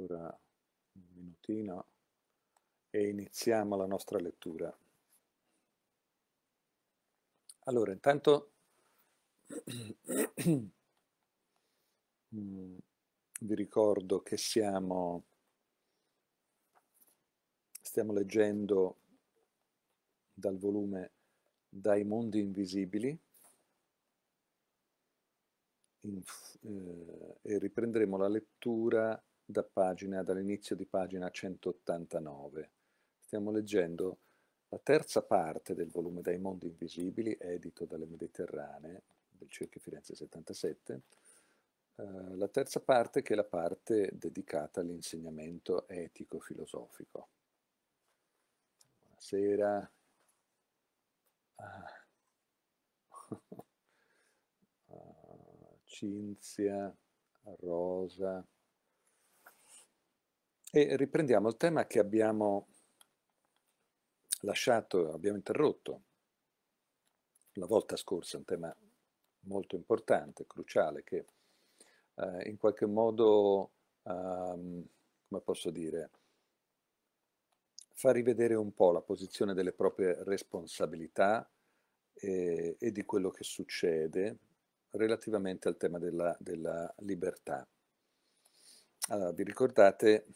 ancora un minutino e iniziamo la nostra lettura. Allora, intanto mm, vi ricordo che siamo, stiamo leggendo dal volume Dai mondi invisibili in, eh, e riprenderemo la lettura da pagina, dall'inizio di pagina 189. Stiamo leggendo la terza parte del volume Dai mondi invisibili, edito dalle Mediterranee, del Cerchio Firenze 77, eh, la terza parte che è la parte dedicata all'insegnamento etico-filosofico. Buonasera. Ah. ah Cinzia, Rosa. E riprendiamo il tema che abbiamo lasciato, abbiamo interrotto la volta scorsa, un tema molto importante, cruciale, che eh, in qualche modo, um, come posso dire, fa rivedere un po' la posizione delle proprie responsabilità e, e di quello che succede relativamente al tema della, della libertà. Allora, vi ricordate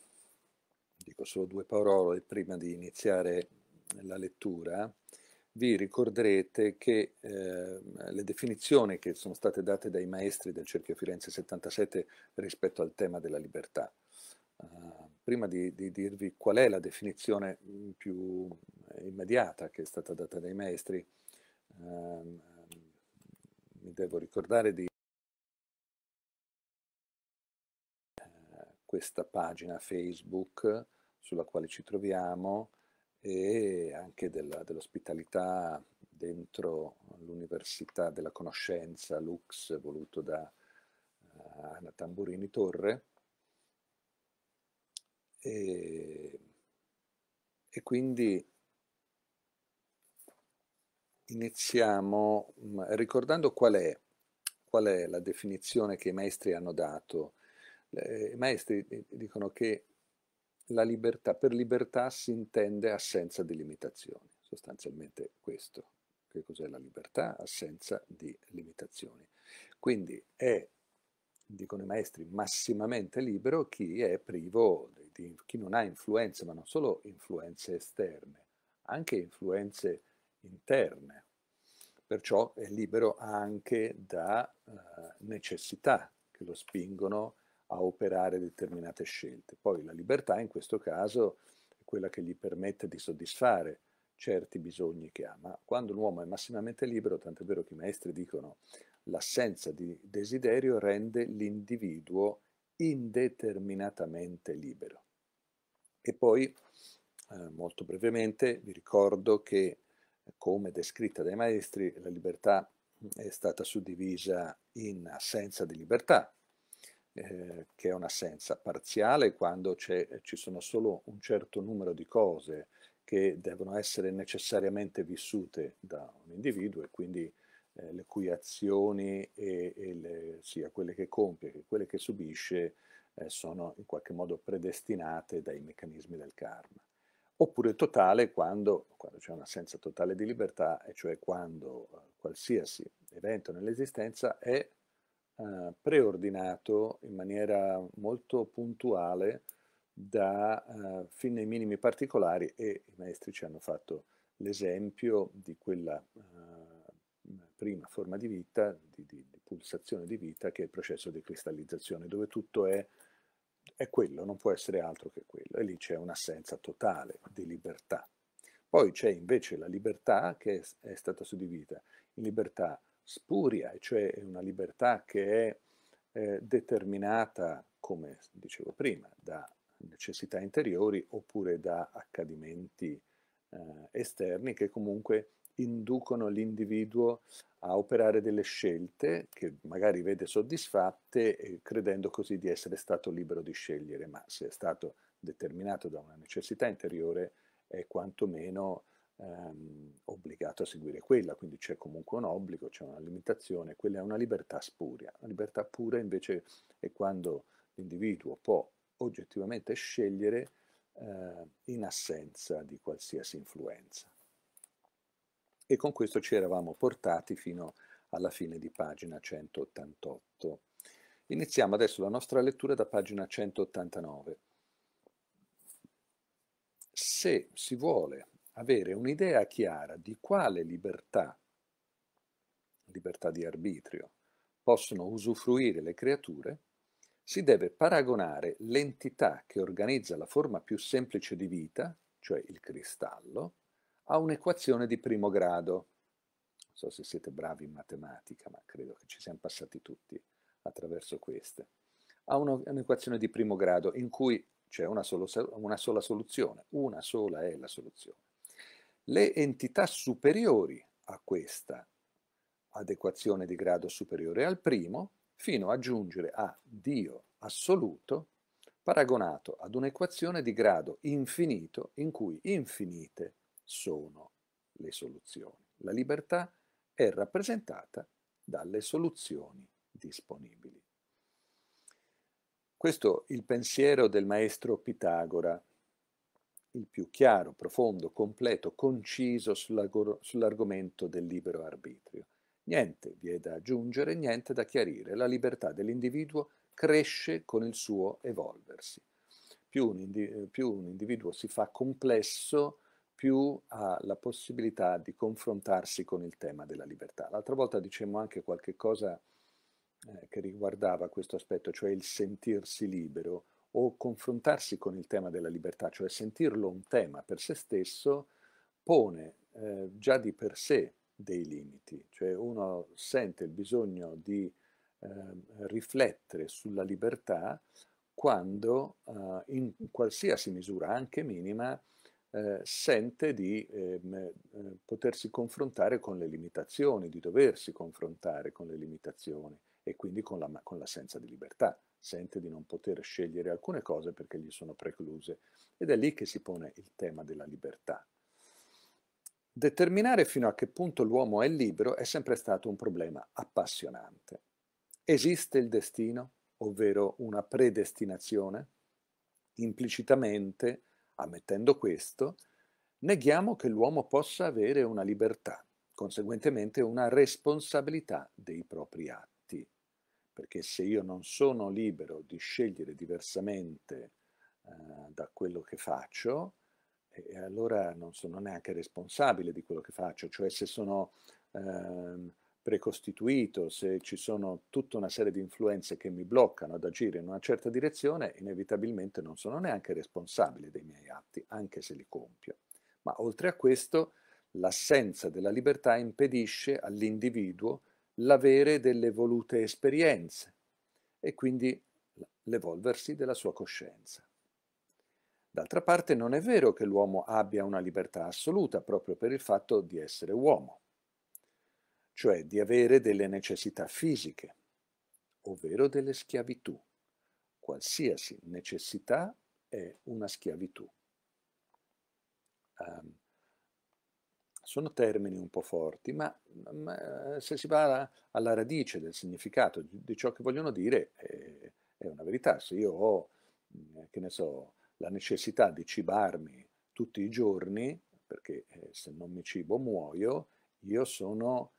dico solo due parole prima di iniziare la lettura, vi ricorderete che eh, le definizioni che sono state date dai maestri del Cerchio Firenze 77 rispetto al tema della libertà. Uh, prima di, di, dirvi qual è la definizione più immediata che è stata data dai maestri, uh, mi devo ricordare di questa pagina Facebook sulla quale ci troviamo e anche della, dell'ospitalità dentro l'Università della Conoscenza Lux voluto da uh, Anna Tamburini Torre. E, e quindi iniziamo mm, ricordando qual è, qual è la definizione che i maestri hanno dato eh, i maestri eh, dicono che la libertà, per libertà si intende assenza di limitazioni, sostanzialmente questo. Che cos'è la libertà? Assenza di limitazioni. Quindi è, dicono i maestri, massimamente libero chi è privo, di, chi non ha influenze, ma non solo influenze esterne, anche influenze interne. Perciò è libero anche da eh, necessità che lo spingono a a operare determinate scelte. Poi la libertà in questo caso è quella che gli permette di soddisfare certi bisogni che ha, ma quando l'uomo è massimamente libero, tant'è vero che i maestri dicono l'assenza di desiderio rende l'individuo indeterminatamente libero. E poi, eh, molto brevemente, vi ricordo che, come descritta dai maestri, la libertà è stata suddivisa in assenza di libertà, eh, che è un'assenza parziale quando eh, ci sono solo un certo numero di cose che devono essere necessariamente vissute da un individuo e quindi eh, le cui azioni e, e le, sia quelle che compie che quelle che subisce eh, sono in qualche modo predestinate dai meccanismi del karma. Oppure totale quando, quando c'è un'assenza totale di libertà, e cioè quando eh, qualsiasi evento nell'esistenza è eh, preordinato in maniera molto puntuale da eh, fin nei minimi particolari e i maestri ci hanno fatto l'esempio di quella eh, prima forma di vita, di, di, di, pulsazione di vita che è il processo di cristallizzazione dove tutto è, è quello, non può essere altro che quello e lì c'è un'assenza totale di libertà. Poi c'è invece la libertà che è, è stata suddivisa in libertà spuria, cioè è una libertà che è eh, determinata, come dicevo prima, da necessità interiori oppure da accadimenti eh, esterni che comunque inducono l'individuo a operare delle scelte che magari vede soddisfatte eh, credendo così di essere stato libero di scegliere, ma se è stato determinato da una necessità interiore è quantomeno ehm, obbligato a seguire quella, quindi c'è comunque un obbligo, c'è una limitazione, quella è una libertà spuria. La libertà pura invece è quando l'individuo può oggettivamente scegliere eh, in assenza di qualsiasi influenza. E con questo ci eravamo portati fino alla fine di pagina 188. Iniziamo adesso la nostra lettura da pagina 189. Se si vuole avere un'idea chiara di quale libertà, libertà di arbitrio, possono usufruire le creature, si deve paragonare l'entità che organizza la forma più semplice di vita, cioè il cristallo, a un'equazione di primo grado. Non so se siete bravi in matematica, ma credo che ci siamo passati tutti attraverso queste. A un'equazione di primo grado in cui c'è una, una sola soluzione, una sola è la soluzione. Le entità superiori a questa adeguazione di grado superiore al primo, fino a giungere a Dio assoluto, paragonato ad un'equazione di grado infinito in cui infinite sono le soluzioni. La libertà è rappresentata dalle soluzioni disponibili. Questo è il pensiero del maestro Pitagora il più chiaro, profondo, completo, conciso sull'argomento del libero arbitrio. Niente vi è da aggiungere, niente da chiarire. La libertà dell'individuo cresce con il suo evolversi. Più un, individuo, più un individuo si fa complesso, più ha la possibilità di confrontarsi con il tema della libertà. L'altra volta dicemmo anche qualche cosa eh, che riguardava questo aspetto, cioè il sentirsi libero o confrontarsi con il tema della libertà, cioè sentirlo un tema per se stesso, pone eh, già di per sé dei limiti, cioè uno sente il bisogno di eh, riflettere sulla libertà quando eh, in qualsiasi misura, anche minima, eh, sente di ehm, eh, potersi confrontare con le limitazioni, di doversi confrontare con le limitazioni e quindi con, la, con l'assenza di libertà sente di non poter scegliere alcune cose perché gli sono precluse ed è lì che si pone il tema della libertà. Determinare fino a che punto l'uomo è libero è sempre stato un problema appassionante. Esiste il destino, ovvero una predestinazione? Implicitamente, ammettendo questo, neghiamo che l'uomo possa avere una libertà, conseguentemente una responsabilità dei propri atti perché se io non sono libero di scegliere diversamente eh, da quello che faccio, eh, allora non sono neanche responsabile di quello che faccio, cioè se sono eh, precostituito, se ci sono tutta una serie di influenze che mi bloccano ad agire in una certa direzione, inevitabilmente non sono neanche responsabile dei miei atti, anche se li compio. Ma oltre a questo, l'assenza della libertà impedisce all'individuo l'avere delle volute esperienze e quindi l'evolversi della sua coscienza. D'altra parte non è vero che l'uomo abbia una libertà assoluta proprio per il fatto di essere uomo, cioè di avere delle necessità fisiche, ovvero delle schiavitù. Qualsiasi necessità è una schiavitù. Um, sono termini un po' forti, ma, ma, eh, se si va alla radice del significato di ciò che vogliono dire è, eh, è una verità. Se io ho, mm, che ne so, la necessità di cibarmi tutti i giorni, perché eh, se non mi cibo muoio, io sono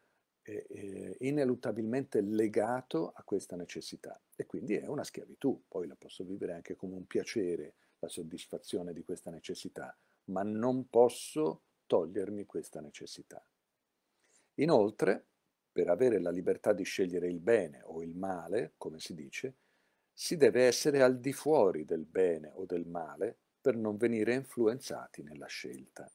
ineluttabilmente legato a questa necessità e quindi è una schiavitù, poi la posso vivere anche come un piacere, la soddisfazione di questa necessità, ma non posso togliermi questa necessità. Inoltre, per avere la libertà di scegliere il bene o il male, come si dice, si deve essere al di fuori del bene o del male per non venire influenzati nella scelta.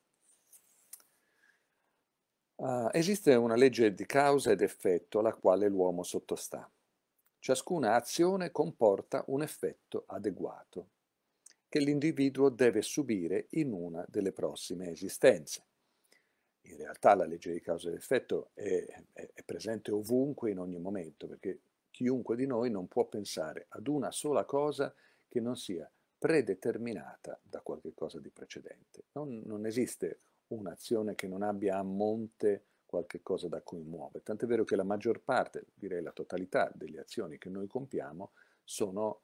Uh, esiste una legge di causa ed effetto alla quale l'uomo sottostà. Ciascuna azione comporta un effetto adeguato che l'individuo deve subire in una delle prossime esistenze. In realtà la legge di causa ed effetto è, è, è presente ovunque, in ogni momento, perché chiunque di noi non può pensare ad una sola cosa che non sia predeterminata da qualche cosa di precedente. Non, non esiste un'azione che non abbia a monte qualche cosa da cui muove. Tant'è vero che la maggior parte, direi la totalità delle azioni che noi compiamo, sono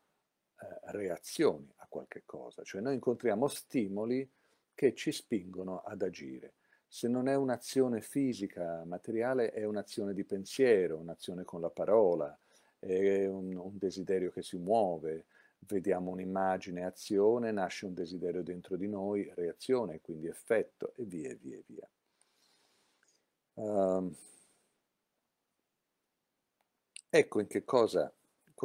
eh, reazioni a qualche cosa, cioè noi incontriamo stimoli che ci spingono ad agire. Se non è un'azione fisica, materiale, è un'azione di pensiero, un'azione con la parola, è un, un desiderio che si muove, vediamo un'immagine, azione, nasce un desiderio dentro di noi, reazione, quindi effetto e via via via. Um, ecco in che cosa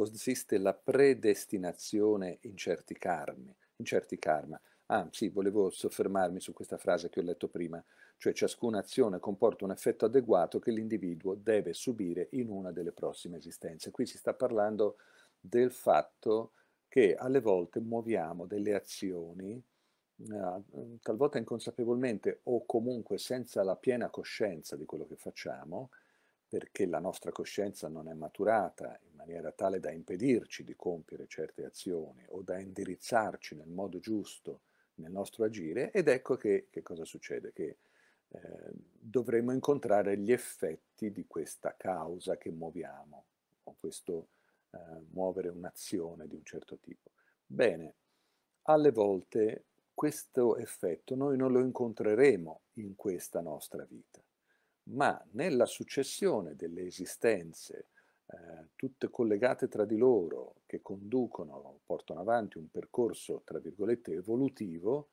consiste la predestinazione in certi, karmi, in certi karma. Ah, sì, volevo soffermarmi su questa frase che ho letto prima, cioè ciascuna azione comporta un effetto adeguato che l'individuo deve subire in una delle prossime esistenze. Qui si sta parlando del fatto che alle volte muoviamo delle azioni, eh, talvolta inconsapevolmente o comunque senza la piena coscienza di quello che facciamo, perché la nostra coscienza non è maturata in maniera tale da impedirci di compiere certe azioni o da indirizzarci nel modo giusto nel nostro agire ed ecco che, che cosa succede, che eh, dovremo incontrare gli effetti di questa causa che muoviamo o questo eh, muovere un'azione di un certo tipo. Bene, alle volte questo effetto noi non lo incontreremo in questa nostra vita ma nella successione delle esistenze, eh, tutte collegate tra di loro, che conducono, portano avanti un percorso, tra virgolette, evolutivo,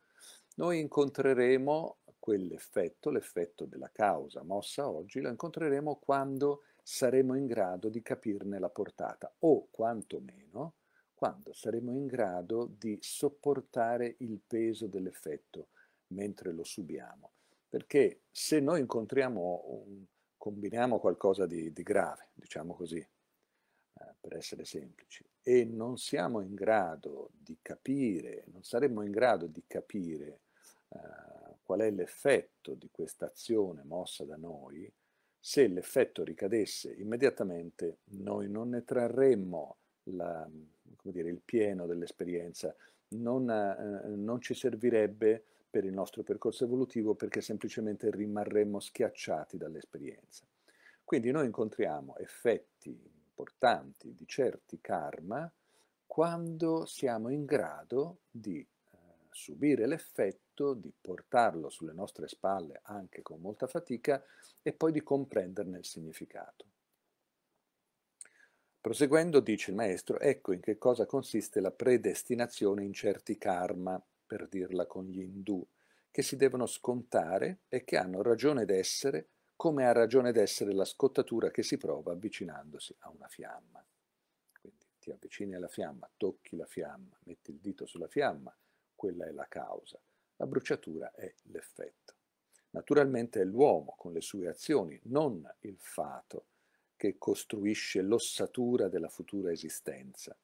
noi incontreremo quell'effetto, l'effetto della causa mossa oggi, lo incontreremo quando saremo in grado di capirne la portata o quantomeno quando saremo in grado di sopportare il peso dell'effetto mentre lo subiamo perché se noi incontriamo, un, combiniamo qualcosa di, di, grave, diciamo così, eh, per essere semplici, e non siamo in grado di capire, non saremmo in grado di capire eh, qual è l'effetto di questa azione mossa da noi, se l'effetto ricadesse immediatamente, noi non ne trarremmo la, dire, il pieno dell'esperienza, non, eh, non ci servirebbe per il nostro percorso evolutivo perché semplicemente rimarremmo schiacciati dall'esperienza. Quindi noi incontriamo effetti importanti di certi karma quando siamo in grado di eh, subire l'effetto, di portarlo sulle nostre spalle anche con molta fatica e poi di comprenderne il significato. Proseguendo dice il maestro, ecco in che cosa consiste la predestinazione in certi karma per dirla con gli indù, che si devono scontare e che hanno ragione d'essere come ha ragione d'essere la scottatura che si prova avvicinandosi a una fiamma. Quindi ti avvicini alla fiamma, tocchi la fiamma, metti il dito sulla fiamma, quella è la causa. La bruciatura è l'effetto. Naturalmente è l'uomo con le sue azioni, non il fato, che costruisce l'ossatura della futura esistenza.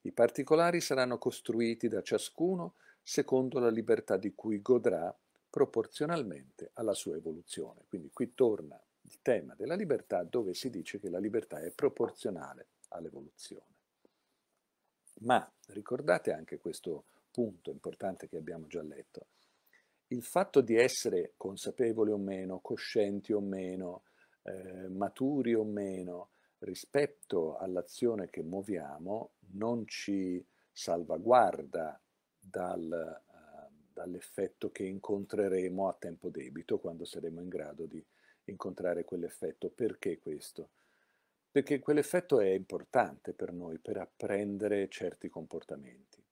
I particolari saranno costruiti da ciascuno secondo la libertà di cui godrà proporzionalmente alla sua evoluzione. Quindi qui torna il tema della libertà dove si dice che la libertà è proporzionale all'evoluzione. Ma ricordate anche questo punto importante che abbiamo già letto. Il fatto di essere consapevoli o meno, coscienti o meno, eh, maturi o meno rispetto all'azione che muoviamo non ci salvaguarda dal, uh, dall'effetto che incontreremo a tempo debito quando saremo in grado di incontrare quell'effetto. Perché questo? Perché quell'effetto è importante per noi per apprendere certi comportamenti.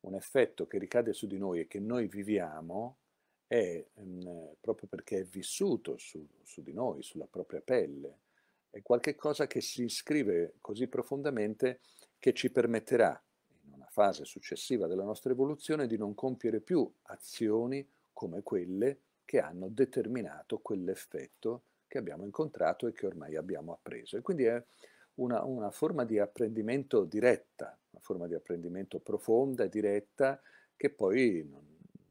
Un effetto che ricade su di noi e che noi viviamo è mh, mm, proprio perché è vissuto su, su di noi, sulla propria pelle, è qualcosa che si iscrive così profondamente che ci permetterà fase successiva della nostra evoluzione, di non compiere più azioni come quelle che hanno determinato quell'effetto che abbiamo incontrato e che ormai abbiamo appreso. E quindi è una, una forma di apprendimento diretta, una forma di apprendimento profonda e diretta che poi non,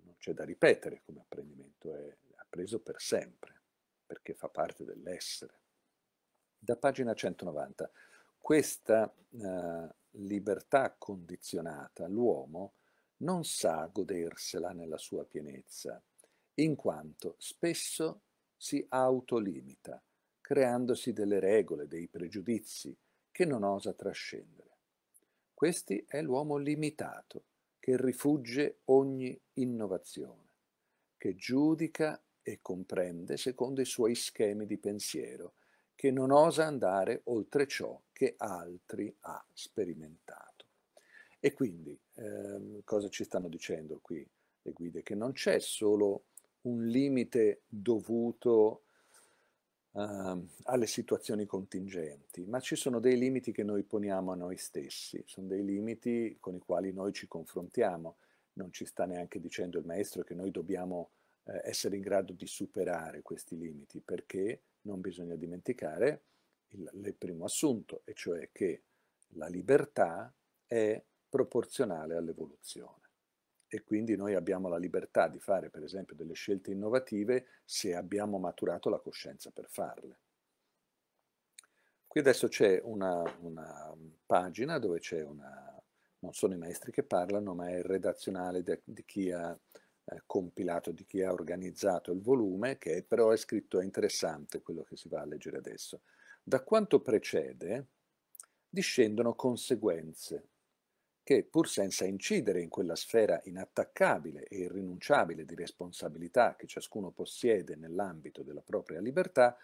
non c'è da ripetere come apprendimento, è appreso per sempre, perché fa parte dell'essere. Da pagina 190. Questa eh, libertà condizionata l'uomo non sa godersela nella sua pienezza, in quanto spesso si autolimita, creandosi delle regole, dei pregiudizi che non osa trascendere. Questi è l'uomo limitato, che rifugge ogni innovazione, che giudica e comprende secondo i suoi schemi di pensiero, che non osa andare oltre ciò che altri ha sperimentato. E quindi ehm, cosa ci stanno dicendo qui le guide? Che non c'è solo un limite dovuto ehm, alle situazioni contingenti, ma ci sono dei limiti che noi poniamo a noi stessi, sono dei limiti con i quali noi ci confrontiamo. Non ci sta neanche dicendo il maestro che noi dobbiamo eh, essere in grado di superare questi limiti, perché non bisogna dimenticare il, il primo assunto, e cioè che la libertà è proporzionale all'evoluzione. E quindi noi abbiamo la libertà di fare, per esempio, delle scelte innovative se abbiamo maturato la coscienza per farle. Qui adesso c'è una, una, pagina dove c'è una, non sono i maestri che parlano, ma è il redazionale de, di chi ha eh, compilato, di chi ha organizzato il volume, che però è scritto, è interessante quello che si va a leggere adesso. Da quanto precede discendono conseguenze che, pur senza incidere in quella sfera inattaccabile e irrinunciabile di responsabilità che ciascuno possiede nell'ambito della propria libertà,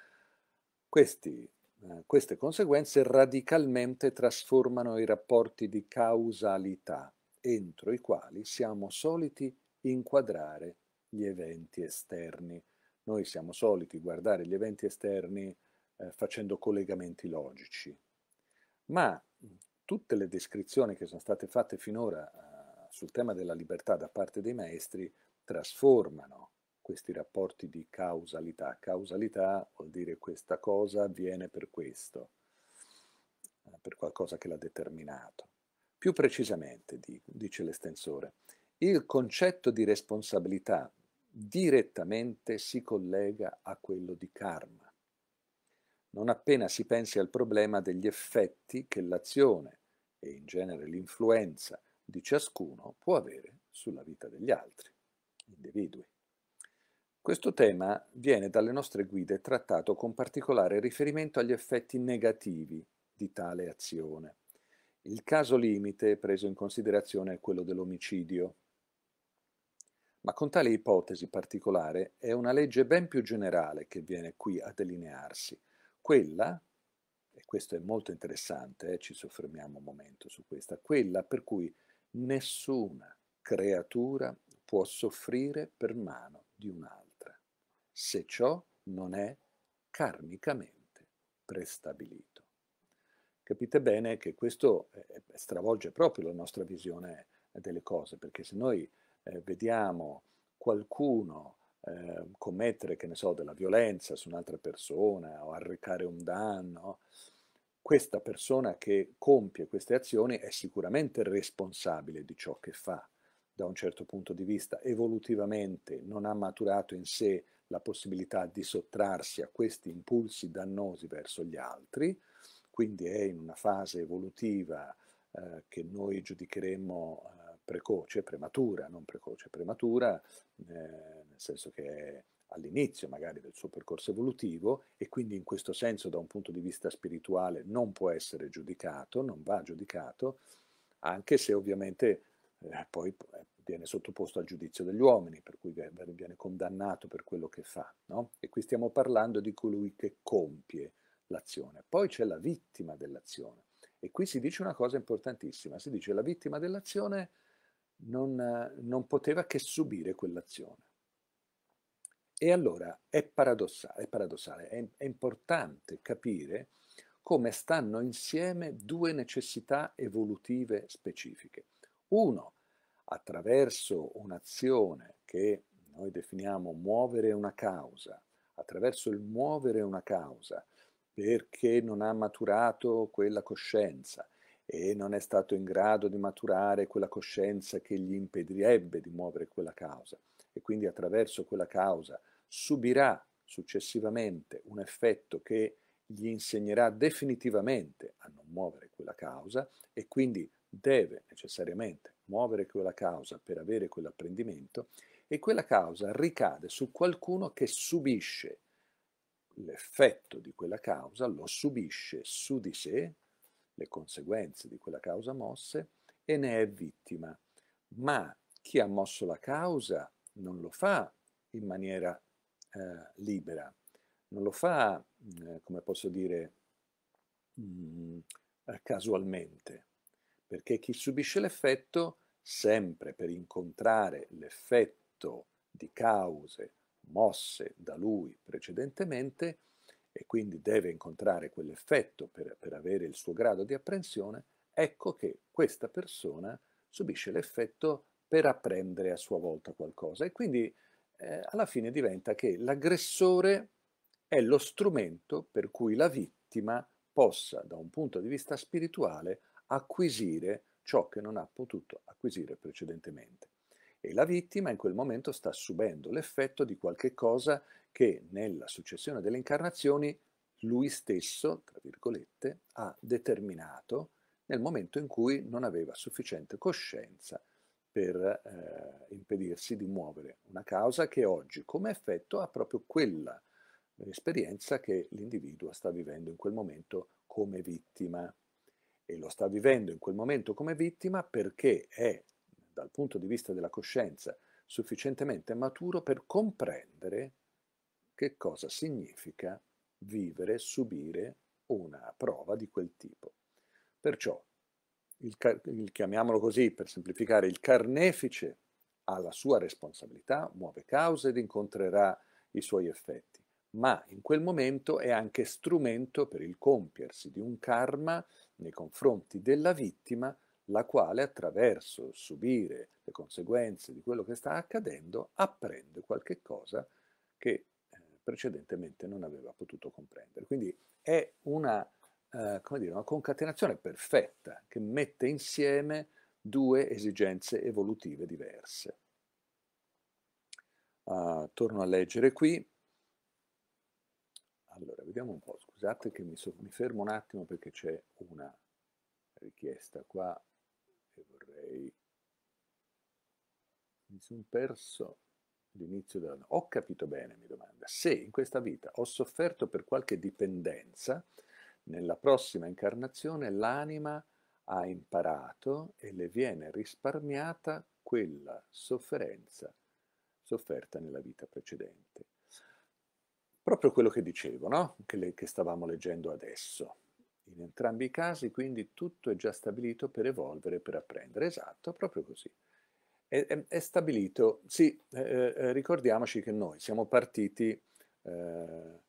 questi, eh, queste conseguenze radicalmente trasformano i rapporti di causalità entro i quali siamo soliti inquadrare gli eventi esterni. Noi siamo soliti guardare gli eventi esterni eh, facendo collegamenti logici. Ma tutte le descrizioni che sono state fatte finora eh, sul tema della libertà da parte dei maestri trasformano questi rapporti di causalità. Causalità vuol dire questa cosa avviene per questo, eh, per qualcosa che l'ha determinato. Più precisamente, dice l'estensore, il concetto di responsabilità direttamente si collega a quello di karma non appena si pensi al problema degli effetti che l'azione e in genere l'influenza di ciascuno può avere sulla vita degli altri, individui. Questo tema viene dalle nostre guide trattato con particolare riferimento agli effetti negativi di tale azione. Il caso limite preso in considerazione è quello dell'omicidio. Ma con tale ipotesi particolare è una legge ben più generale che viene qui a delinearsi, quella, e questo è molto interessante, eh, ci soffermiamo un momento su questa, quella per cui nessuna creatura può soffrire per mano di un'altra, se ciò non è karmicamente prestabilito. Capite bene che questo eh, eh, stravolge proprio la nostra visione delle cose, perché se noi eh, vediamo qualcuno eh, commettere, che ne so, della violenza su un'altra persona o arrecare un danno, questa persona che compie queste azioni è sicuramente responsabile di ciò che fa da un certo punto di vista, evolutivamente non ha maturato in sé la possibilità di sottrarsi a questi impulsi dannosi verso gli altri, quindi è in una fase evolutiva eh, che noi giudicheremmo precoce, prematura, non precoce, prematura, eh, nel senso che è all'inizio magari del suo percorso evolutivo e quindi in questo senso da un punto di vista spirituale non può essere giudicato, non va giudicato, anche se ovviamente eh, poi eh, viene sottoposto al giudizio degli uomini, per cui viene condannato per quello che fa. No? E qui stiamo parlando di colui che compie l'azione. Poi c'è la vittima dell'azione. E qui si dice una cosa importantissima, si dice la vittima dell'azione non, non poteva che subire quell'azione. E allora è paradossale, è, paradossale è, è, importante capire come stanno insieme due necessità evolutive specifiche. Uno, attraverso un'azione che noi definiamo muovere una causa, attraverso il muovere una causa, perché non ha maturato quella coscienza, e non è stato in grado di maturare quella coscienza che gli impedirebbe di muovere quella causa e quindi attraverso quella causa subirà successivamente un effetto che gli insegnerà definitivamente a non muovere quella causa e quindi deve necessariamente muovere quella causa per avere quell'apprendimento e quella causa ricade su qualcuno che subisce l'effetto di quella causa, lo subisce su di sé le conseguenze di quella causa mosse e ne è vittima. Ma chi ha mosso la causa non lo fa in maniera eh, libera, non lo fa, eh, come posso dire, mh, mm, casualmente, perché chi subisce l'effetto, sempre per incontrare l'effetto di cause mosse da lui precedentemente, e quindi deve incontrare quell'effetto per, per avere il suo grado di apprensione, ecco che questa persona subisce l'effetto per apprendere a sua volta qualcosa e quindi eh, alla fine diventa che l'aggressore è lo strumento per cui la vittima possa, da un punto di vista spirituale, acquisire ciò che non ha potuto acquisire precedentemente e la vittima in quel momento sta subendo l'effetto di qualche cosa che nella successione delle incarnazioni lui stesso, tra virgolette, ha determinato nel momento in cui non aveva sufficiente coscienza per eh, impedirsi di muovere una causa che oggi come effetto ha proprio quella eh, esperienza che l'individuo sta vivendo in quel momento come vittima. E lo sta vivendo in quel momento come vittima perché è dal punto di vista della coscienza, sufficientemente maturo per comprendere che cosa significa vivere, subire una prova di quel tipo. Perciò, il, il, chiamiamolo così per semplificare, il carnefice ha la sua responsabilità, muove cause ed incontrerà i suoi effetti, ma in quel momento è anche strumento per il compiersi di un karma nei confronti della vittima la quale attraverso subire le conseguenze di quello che sta accadendo apprende qualche cosa che eh, precedentemente non aveva potuto comprendere. Quindi è una, eh, dire, una concatenazione perfetta che mette insieme due esigenze evolutive diverse. Uh, torno a leggere qui. Allora, vediamo un po', scusate che mi, so, mi fermo un attimo perché c'è una richiesta qua che vorrei. Mi sono perso l'inizio della... Ho capito bene, mi domanda. Se in questa vita ho sofferto per qualche dipendenza, nella prossima incarnazione l'anima ha imparato e le viene risparmiata quella sofferenza sofferta nella vita precedente. Proprio quello che dicevo, no? che, le, che stavamo leggendo adesso. In entrambi i casi quindi tutto è già stabilito per evolvere, per apprendere. Esatto, proprio così. È, è, è stabilito, sì, eh, eh, ricordiamoci che noi siamo partiti eh,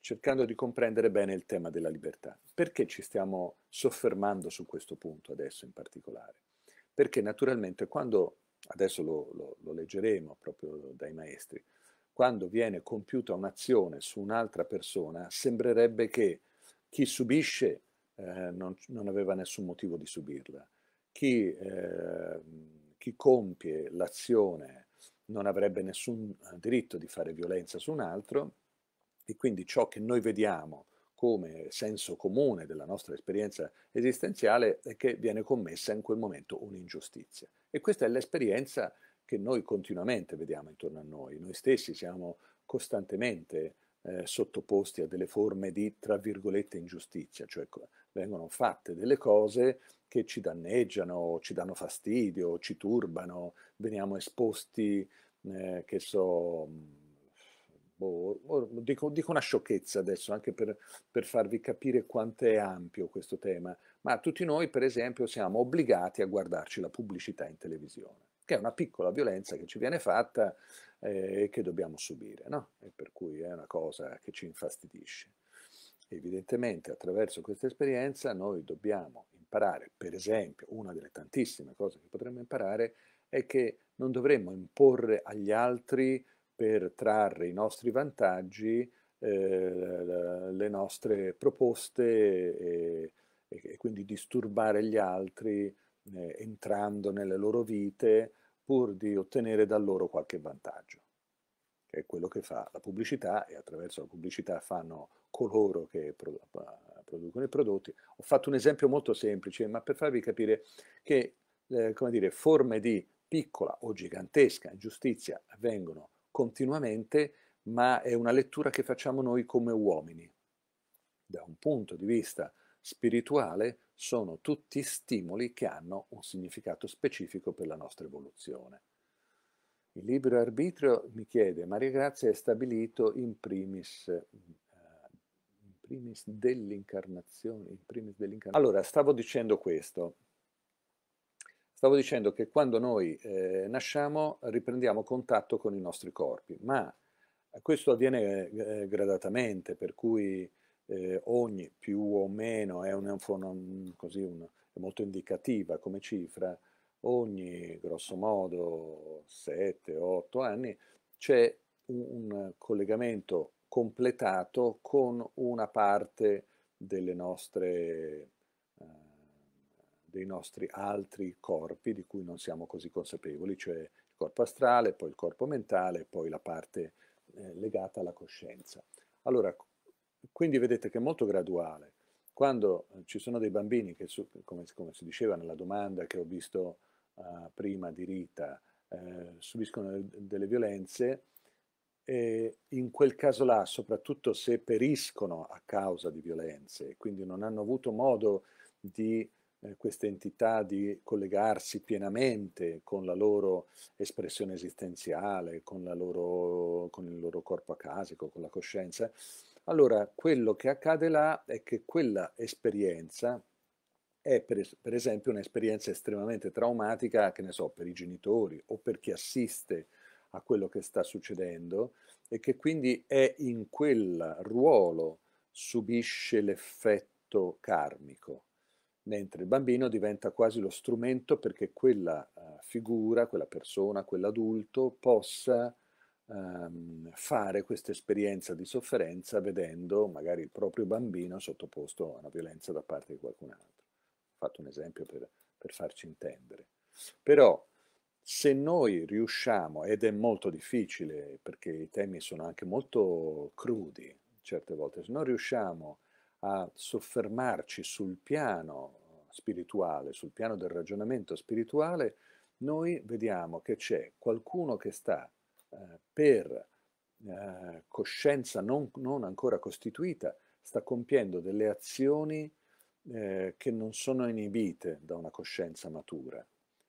cercando di comprendere bene il tema della libertà. Perché ci stiamo soffermando su questo punto adesso in particolare? Perché naturalmente quando, adesso lo, lo, lo leggeremo proprio dai maestri, quando viene compiuta un'azione su un'altra persona, sembrerebbe che chi subisce eh, non, non, aveva nessun motivo di subirla. Chi, eh, chi compie l'azione non avrebbe nessun diritto di fare violenza su un altro e quindi ciò che noi vediamo come senso comune della nostra esperienza esistenziale è che viene commessa in quel momento un'ingiustizia. E questa è l'esperienza che noi continuamente vediamo intorno a noi. Noi stessi siamo costantemente eh, sottoposti a delle forme di, tra virgolette, ingiustizia, cioè vengono fatte delle cose che ci danneggiano, ci danno fastidio, ci turbano, veniamo esposti, eh, che so, boh, boh, dico, dico, una sciocchezza adesso, anche per, per farvi capire quanto è ampio questo tema, ma tutti noi per esempio siamo obbligati a guardarci la pubblicità in televisione che è una piccola violenza che ci viene fatta eh, e eh, che dobbiamo subire, no? e per cui è una cosa che ci infastidisce. Evidentemente attraverso questa esperienza noi dobbiamo imparare, per esempio, una delle tantissime cose che potremmo imparare è che non dovremmo imporre agli altri per trarre i nostri vantaggi eh, le nostre proposte e, e, quindi disturbare gli altri eh, entrando nelle loro vite pur di ottenere da loro qualche vantaggio è quello che fa la pubblicità e attraverso la pubblicità fanno coloro che eh, producono i prodotti. Ho fatto un esempio molto semplice, ma per farvi capire che eh, dire, forme di piccola o gigantesca ingiustizia avvengono continuamente, ma è una lettura che facciamo noi come uomini. Da un punto di vista spirituale sono tutti stimoli che hanno un significato specifico per la nostra evoluzione. Il libero arbitrio, mi chiede, Maria Grazia è stabilito in primis, eh, in primis dell'incarnazione. Dell allora, stavo dicendo questo. Stavo dicendo che quando noi eh, nasciamo riprendiamo contatto con i nostri corpi, ma questo avviene eh, gradatamente, per cui eh, ogni più o meno è, un, un, così, un, è molto indicativa come cifra, ogni grosso modo 7-8 anni c'è un collegamento completato con una parte delle nostre, eh, dei nostri altri corpi di cui non siamo così consapevoli, cioè il corpo astrale, poi il corpo mentale, poi la parte eh, legata alla coscienza. Allora, quindi vedete che è molto graduale. Quando eh, ci sono dei bambini che, su, come, come, si diceva nella domanda che ho visto uh, prima di Rita, eh, subiscono delle violenze, e in quel caso là, soprattutto se periscono a causa di violenze, quindi non hanno avuto modo di eh, queste entità di collegarsi pienamente con la loro espressione esistenziale, con, loro, con il loro corpo a con la coscienza, allora, quello che accade là è che quella esperienza è per, per esempio un'esperienza estremamente traumatica, che ne so, per i genitori o per chi assiste a quello che sta succedendo e che quindi è in quel ruolo subisce l'effetto karmico, mentre il bambino diventa quasi lo strumento perché quella eh, figura, quella persona, quell'adulto possa ehm, fare questa esperienza di sofferenza vedendo magari il proprio bambino sottoposto a una violenza da parte di qualcun altro. Ho fatto un esempio per, per farci intendere. Però se noi riusciamo, ed è molto difficile perché i temi sono anche molto crudi certe volte, se noi riusciamo a soffermarci sul piano spirituale, sul piano del ragionamento spirituale, noi vediamo che c'è qualcuno che sta eh, per eh, coscienza non, non, ancora costituita sta compiendo delle azioni eh, che non sono inibite da una coscienza matura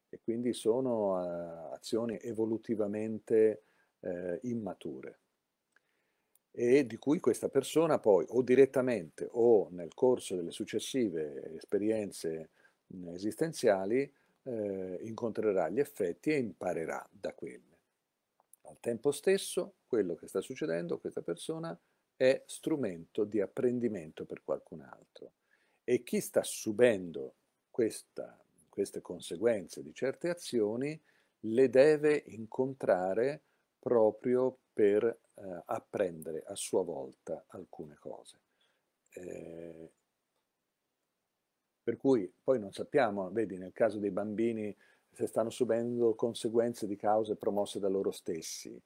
e quindi sono eh, azioni evolutivamente eh, immature e di cui questa persona poi o direttamente o nel corso delle successive esperienze mm, esistenziali eh, incontrerà gli effetti e imparerà da quelle. Al tempo stesso, quello che sta succedendo a questa persona è strumento di apprendimento per qualcun altro. E chi sta subendo questa, queste conseguenze di certe azioni le deve incontrare proprio per eh, apprendere a sua volta alcune cose. Eh, per cui poi non sappiamo, vedi nel caso dei bambini se stanno subendo conseguenze di cause promosse da loro stessi.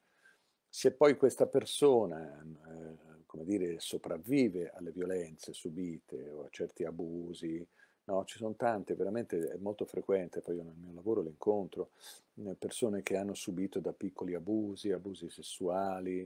Se poi questa persona, eh, come dire, sopravvive alle violenze subite o a certi abusi, no, ci sono tante, veramente è molto frequente, poi io nel mio lavoro l'incontro, eh, persone che hanno subito da piccoli abusi, abusi sessuali,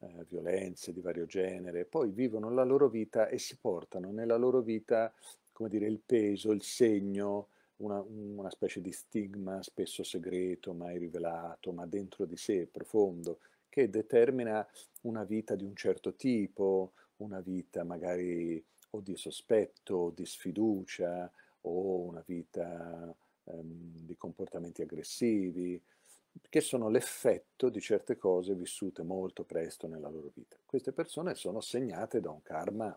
eh, violenze di vario genere, poi vivono la loro vita e si portano nella loro vita, come dire, il peso, il segno, una, una, specie di stigma spesso segreto, mai rivelato, ma dentro di sé profondo, che determina una vita di un certo tipo, una vita magari o di sospetto, o di sfiducia, o una vita ehm, di comportamenti aggressivi, che sono l'effetto di certe cose vissute molto presto nella loro vita. Queste persone sono segnate da un karma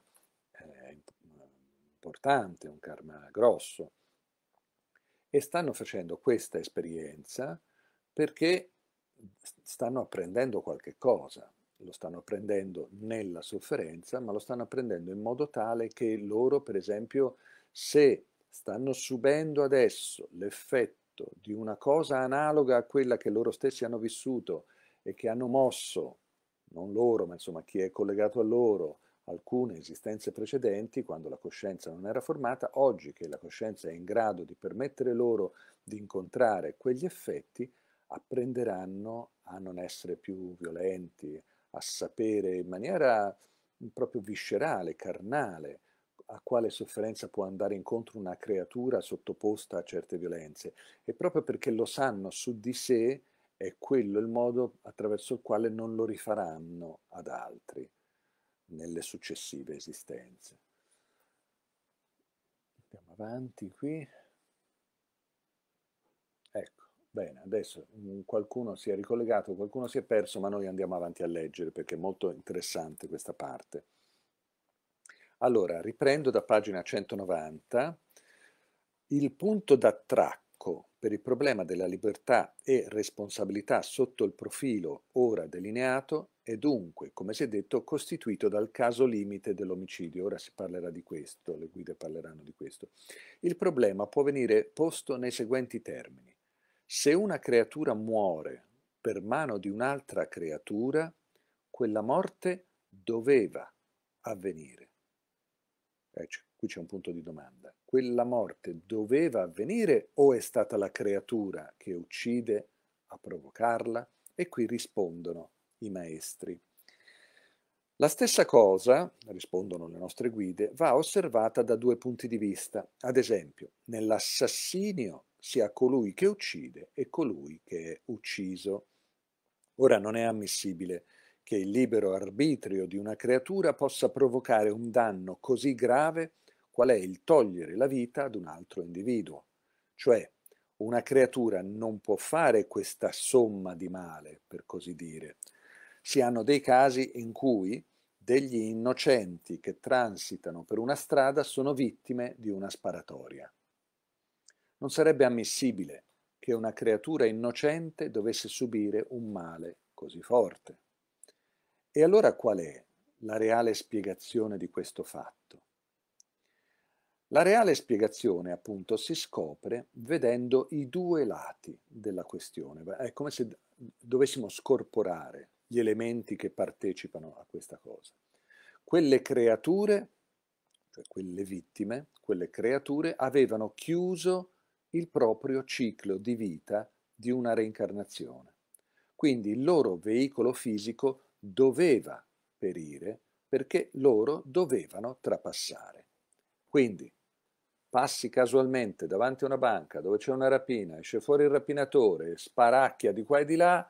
eh, importante, un karma grosso e stanno facendo questa esperienza perché stanno apprendendo qualche cosa, lo stanno apprendendo nella sofferenza, ma lo stanno apprendendo in modo tale che loro, per esempio, se stanno subendo adesso l'effetto di una cosa analoga a quella che loro stessi hanno vissuto e che hanno mosso, non loro, ma insomma chi è collegato a loro, alcune esistenze precedenti, quando la coscienza non era formata, oggi che la coscienza è in grado di permettere loro di incontrare quegli effetti, apprenderanno a non essere più violenti, a sapere in maniera proprio viscerale, carnale, a quale sofferenza può andare incontro una creatura sottoposta a certe violenze. E proprio perché lo sanno su di sé, è quello il modo attraverso il quale non lo rifaranno ad altri nelle successive esistenze. Andiamo avanti qui. Ecco, bene, adesso qualcuno si è ricollegato, qualcuno si è perso, ma noi andiamo avanti a leggere perché è molto interessante questa parte. Allora, riprendo da pagina 190 il punto d'attracco blocco per il problema della libertà e responsabilità sotto il profilo ora delineato è dunque, come si è detto, costituito dal caso limite dell'omicidio. Ora si parlerà di questo, le guide parleranno di questo. Il problema può venire posto nei seguenti termini. Se una creatura muore per mano di un'altra creatura, quella morte doveva avvenire. Eh, cioè, qui c'è un punto di domanda. Quella morte doveva avvenire o è stata la creatura che uccide a provocarla? E qui rispondono i maestri. La stessa cosa, rispondono le nostre guide, va osservata da due punti di vista. Ad esempio, nell'assassinio si ha colui che uccide e colui che è ucciso. Ora non è ammissibile che il libero arbitrio di una creatura possa provocare un danno così grave qual è il togliere la vita ad un altro individuo. Cioè, una creatura non può fare questa somma di male, per così dire. Si hanno dei casi in cui degli innocenti che transitano per una strada sono vittime di una sparatoria. Non sarebbe ammissibile che una creatura innocente dovesse subire un male così forte. E allora qual è la reale spiegazione di questo fatto? La reale spiegazione, appunto, si scopre vedendo i due lati della questione. È come se dovessimo scorporare gli elementi che partecipano a questa cosa. Quelle creature, cioè quelle vittime, quelle creature avevano chiuso il proprio ciclo di vita di una reincarnazione. Quindi il loro veicolo fisico doveva perire perché loro dovevano trapassare. Quindi passi casualmente davanti a una banca dove c'è una rapina, esce fuori il rapinatore, sparacchia di qua e di là,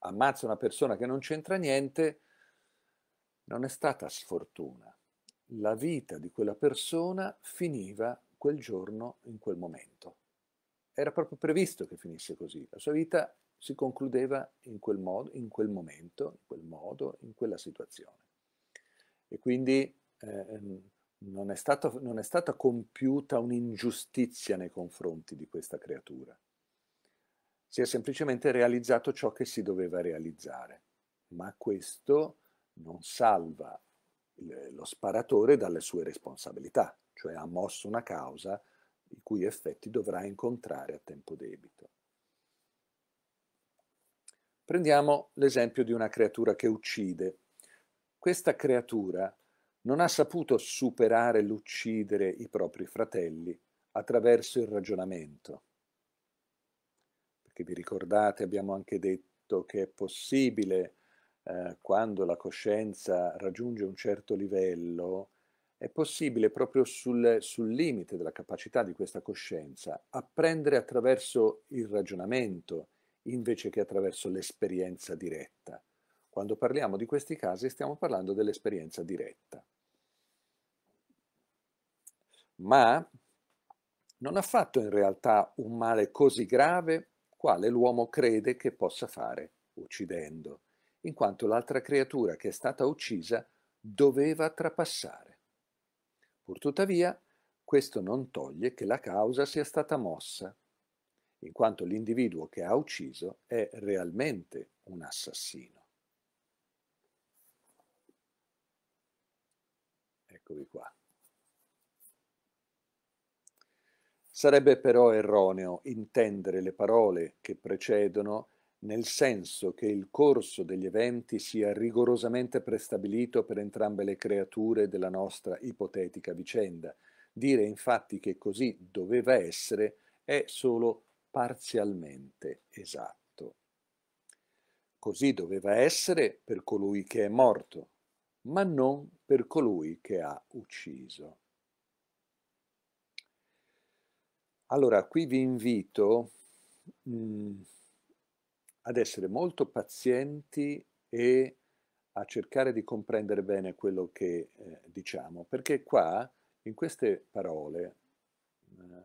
ammazza una persona che non c'entra niente, non è stata sfortuna. La vita di quella persona finiva quel giorno, in quel momento. Era proprio previsto che finisse così. La sua vita si concludeva in quel modo, in quel momento, in quel modo, in quella situazione. E quindi eh, non, è stato, non è stata compiuta un'ingiustizia nei confronti di questa creatura. Si è semplicemente realizzato ciò che si doveva realizzare, ma questo non salva lo sparatore dalle sue responsabilità, cioè ha mosso una causa i cui effetti dovrà incontrare a tempo debito. Prendiamo l'esempio di una creatura che uccide. Questa creatura non ha saputo superare l'uccidere i propri fratelli attraverso il ragionamento. Perché vi ricordate, abbiamo anche detto che è possibile, eh, quando la coscienza raggiunge un certo livello, è possibile proprio sul, sul, limite della capacità di questa coscienza apprendere attraverso il ragionamento invece che attraverso l'esperienza diretta. Quando parliamo di questi casi stiamo parlando dell'esperienza diretta. Ma non ha fatto in realtà un male così grave quale l'uomo crede che possa fare uccidendo, in quanto l'altra creatura che è stata uccisa doveva trapassare. Purtuttavia, questo non toglie che la causa sia stata mossa in quanto l'individuo che ha ucciso è realmente un assassino. Eccovi qua. Sarebbe però erroneo intendere le parole che precedono nel senso che il corso degli eventi sia rigorosamente prestabilito per entrambe le creature della nostra ipotetica vicenda. Dire infatti che così doveva essere è solo parzialmente esatto. Così doveva essere per colui che è morto, ma non per colui che ha ucciso. Allora, qui vi invito mh, mm, ad essere molto pazienti e a cercare di comprendere bene quello che eh, diciamo, perché qua, in queste parole, eh,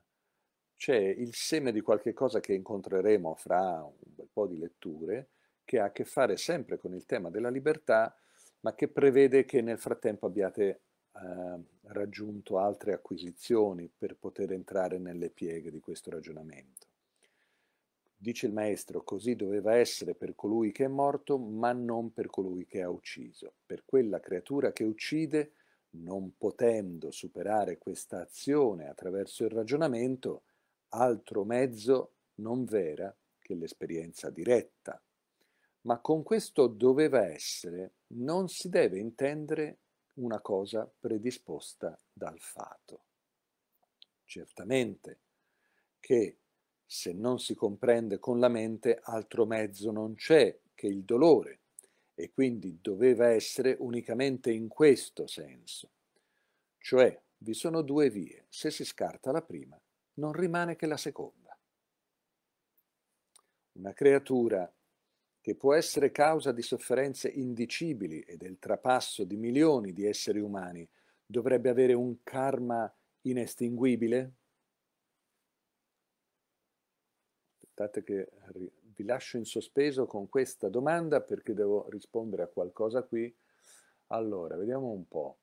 c'è il seme di qualche cosa che incontreremo fra un bel po' di letture, che ha a che fare sempre con il tema della libertà, ma che prevede che nel frattempo abbiate eh, raggiunto altre acquisizioni per poter entrare nelle pieghe di questo ragionamento. Dice il maestro, così doveva essere per colui che è morto, ma non per colui che ha ucciso. Per quella creatura che uccide, non potendo superare questa azione attraverso il ragionamento, altro mezzo non vera che l'esperienza diretta. Ma con questo doveva essere non si deve intendere una cosa predisposta dal fato. Certamente che se non si comprende con la mente altro mezzo non c'è che il dolore e quindi doveva essere unicamente in questo senso. Cioè vi sono due vie, se si scarta la prima non rimane che la seconda. Una creatura che può essere causa di sofferenze indicibili e del trapasso di milioni di esseri umani, dovrebbe avere un karma inestinguibile? Aspettate che vi lascio in sospeso con questa domanda perché devo rispondere a qualcosa qui. Allora, vediamo un po'.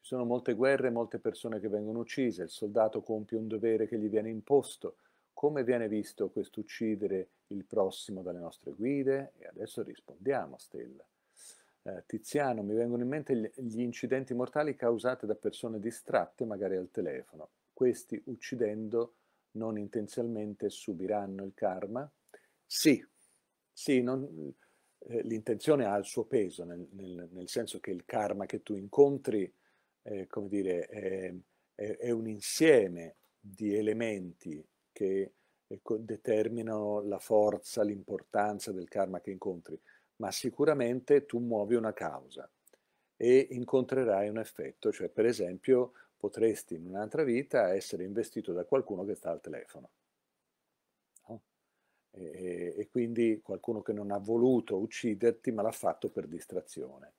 Ci sono molte guerre, molte persone che vengono uccise, il soldato compie un dovere che gli viene imposto. Come viene visto questo uccidere il prossimo dalle nostre guide? E adesso rispondiamo, Stella. Eh, Tiziano, mi vengono in mente gli incidenti mortali causati da persone distratte, magari al telefono. Questi, uccidendo non intenzionalmente, subiranno il karma? Sì, sì, non, eh, l'intenzione ha il suo peso, nel, nel, nel, senso che il karma che tu incontri eh, come dire, è, ehm, è, è, un insieme di elementi che eh, determinano la forza, l'importanza del karma che incontri, ma sicuramente tu muovi una causa e incontrerai un effetto, cioè per esempio potresti in un'altra vita essere investito da qualcuno che sta al telefono. E, e quindi qualcuno che non ha voluto ucciderti ma l'ha fatto per distrazione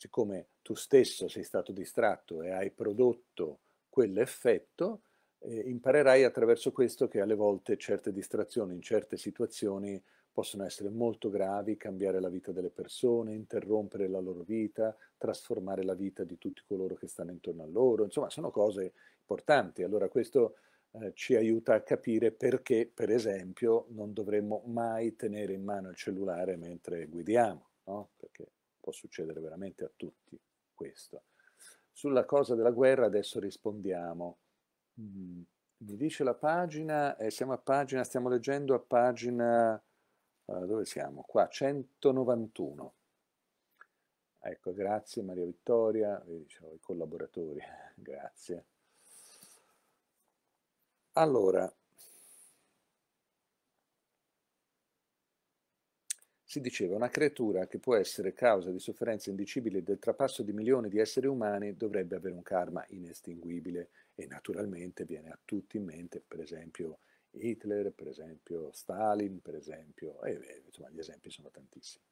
siccome tu stesso sei stato distratto e hai prodotto quell'effetto, eh, imparerai attraverso questo che alle volte certe distrazioni in certe situazioni possono essere molto gravi, cambiare la vita delle persone, interrompere la loro vita, trasformare la vita di tutti coloro che stanno intorno a loro, insomma sono cose importanti. Allora questo eh, ci aiuta a capire perché, per esempio, non dovremmo mai tenere in mano il cellulare mentre guidiamo, no? perché può succedere veramente a tutti questo. Sulla cosa della guerra adesso rispondiamo. Mm, mi dice la pagina, eh, siamo a pagina, stiamo leggendo a pagina, uh, dove siamo? Qua, 191. Ecco, grazie Maria Vittoria, diciamo, i collaboratori, grazie. Allora, si diceva una creatura che può essere causa di sofferenze indicibili e del trapasso di milioni di esseri umani dovrebbe avere un karma inestinguibile e naturalmente viene a tutti in mente, per esempio Hitler, per esempio Stalin, per esempio, e, insomma gli esempi sono tantissimi,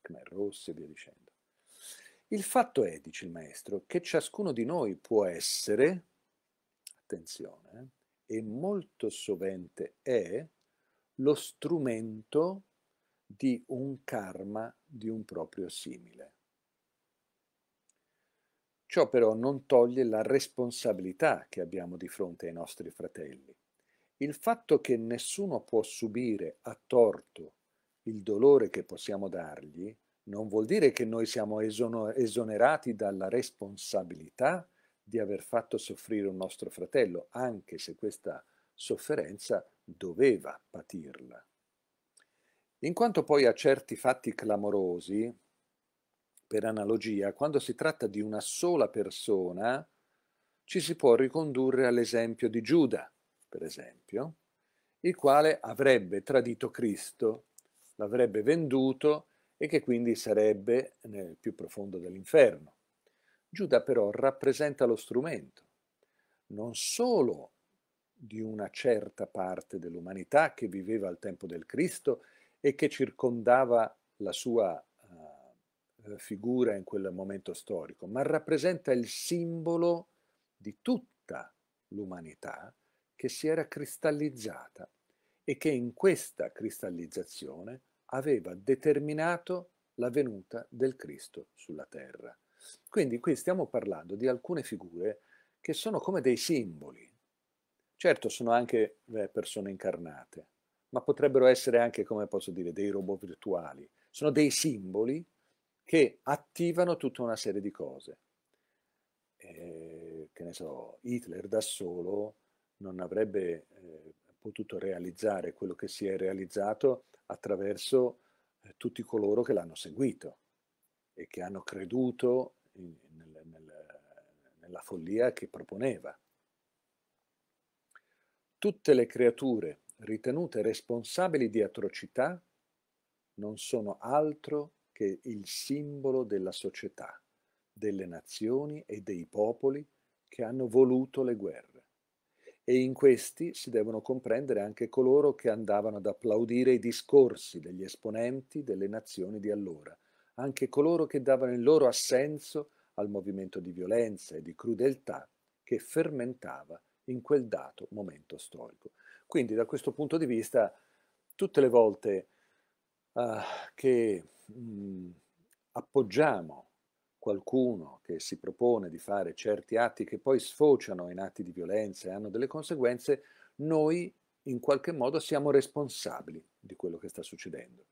come Rossi e via dicendo. Il fatto è, dice il maestro, che ciascuno di noi può essere, attenzione, eh, e molto sovente è, lo strumento di un karma di un proprio simile. Ciò però non toglie la responsabilità che abbiamo di fronte ai nostri fratelli. Il fatto che nessuno può subire a torto il dolore che possiamo dargli non vuol dire che noi siamo esonerati dalla responsabilità di aver fatto soffrire un nostro fratello, anche se questa sofferenza doveva patirla in quanto poi a certi fatti clamorosi, per analogia, quando si tratta di una sola persona, ci si può ricondurre all'esempio di Giuda, per esempio, il quale avrebbe tradito Cristo, l'avrebbe venduto e che quindi sarebbe nel più profondo dell'inferno. Giuda però rappresenta lo strumento, non solo di una certa parte dell'umanità che viveva al tempo del Cristo e che circondava la sua eh, figura in quel momento storico, ma rappresenta il simbolo di tutta l'umanità che si era cristallizzata e che in questa cristallizzazione aveva determinato la venuta del Cristo sulla terra. Quindi qui stiamo parlando di alcune figure che sono come dei simboli. Certo sono anche eh, persone incarnate, ma potrebbero essere anche, come posso dire, dei robot virtuali. Sono dei simboli che attivano tutta una serie di cose. Eh, che ne so, Hitler da solo non avrebbe eh, potuto realizzare quello che si è realizzato attraverso eh, tutti coloro che l'hanno seguito e che hanno creduto in, nel, nel, nella follia che proponeva. Tutte le creature ritenute responsabili di atrocità non sono altro che il simbolo della società, delle nazioni e dei popoli che hanno voluto le guerre. E in questi si devono comprendere anche coloro che andavano ad applaudire i discorsi degli esponenti delle nazioni di allora, anche coloro che davano il loro assenso al movimento di violenza e di crudeltà che fermentava in quel dato momento storico. Quindi da questo punto di vista, tutte le volte uh, che mh, mm, appoggiamo qualcuno che si propone di fare certi atti che poi sfociano in atti di violenza e hanno delle conseguenze, noi in qualche modo siamo responsabili di quello che sta succedendo.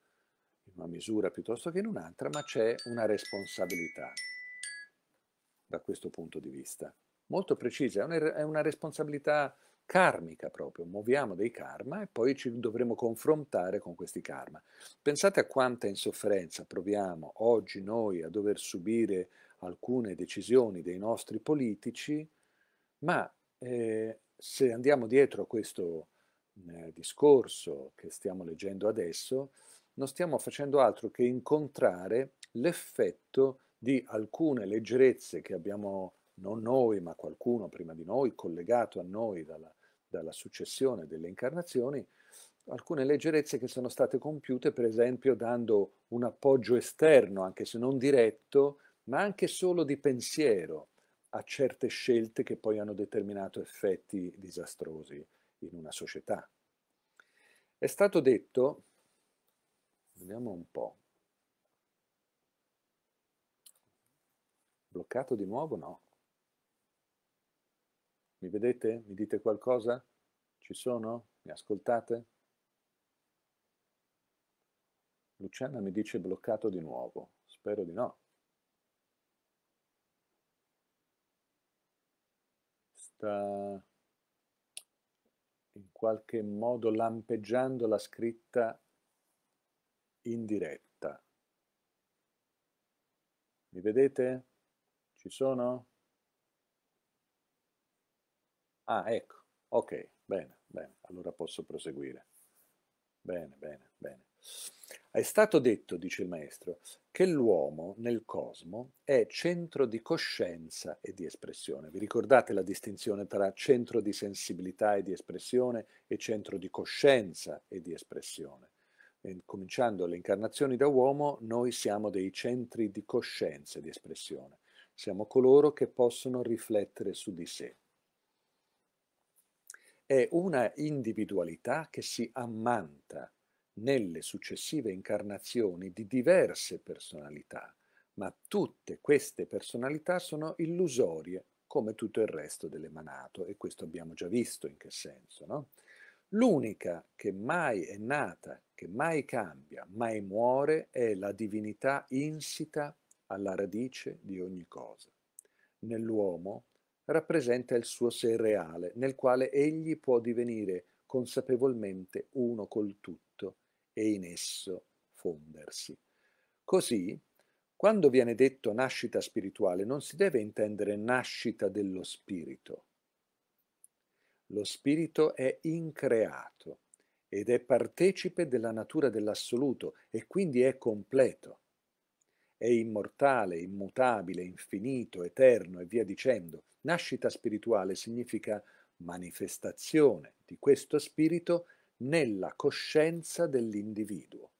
In una misura piuttosto che in un'altra, ma c'è una responsabilità da questo punto di vista. Molto precisa, è er-, una responsabilità karmica proprio, muoviamo dei karma e poi ci dovremo confrontare con questi karma. Pensate a quanta insofferenza proviamo oggi noi a dover subire alcune decisioni dei nostri politici, ma eh, se andiamo dietro a questo eh, discorso che stiamo leggendo adesso, non stiamo facendo altro che incontrare l'effetto di alcune leggerezze che abbiamo, non noi, ma qualcuno prima di noi, collegato a noi dalla, dalla successione delle incarnazioni, alcune leggerezze che sono state compiute, per esempio dando un appoggio esterno, anche se non diretto, ma anche solo di pensiero a certe scelte che poi hanno determinato effetti disastrosi in una società. È stato detto, vediamo un po', bloccato di nuovo no, mi vedete? Mi dite qualcosa? Ci sono? Mi ascoltate? Luciana mi dice bloccato di nuovo. Spero di no. Sta in qualche modo lampeggiando la scritta in diretta. Mi vedete? Ci sono? Ah, ecco, ok, bene, bene, allora posso proseguire. Bene, bene, bene. È stato detto, dice il maestro, che l'uomo nel cosmo è centro di coscienza e di espressione. Vi ricordate la distinzione tra centro di sensibilità e di espressione e centro di coscienza e di espressione? E cominciando le incarnazioni da uomo, noi siamo dei centri di coscienza e di espressione. Siamo coloro che possono riflettere su di sé è una individualità che si ammanta nelle successive incarnazioni di diverse personalità, ma tutte queste personalità sono illusorie come tutto il resto dell'emanato e questo abbiamo già visto in che senso. No? L'unica che mai è nata, che mai cambia, mai muore è la divinità insita alla radice di ogni cosa. Nell'uomo rappresenta il suo sé reale, nel quale egli può divenire consapevolmente uno col tutto e in esso fondersi. Così, quando viene detto nascita spirituale, non si deve intendere nascita dello spirito. Lo spirito è increato ed è partecipe della natura dell'assoluto e quindi è completo è immortale, immutabile, infinito, eterno e via dicendo. Nascita spirituale significa manifestazione di questo spirito nella coscienza dell'individuo.